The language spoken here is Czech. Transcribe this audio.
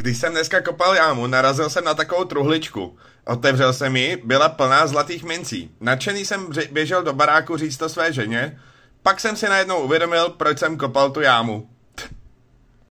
Když jsem dneska kopal jámu, narazil jsem na takovou truhličku. Otevřel jsem ji, byla plná zlatých mincí. Nadšený jsem běžel do baráku říct to své ženě, pak jsem si najednou uvědomil, proč jsem kopal tu jámu.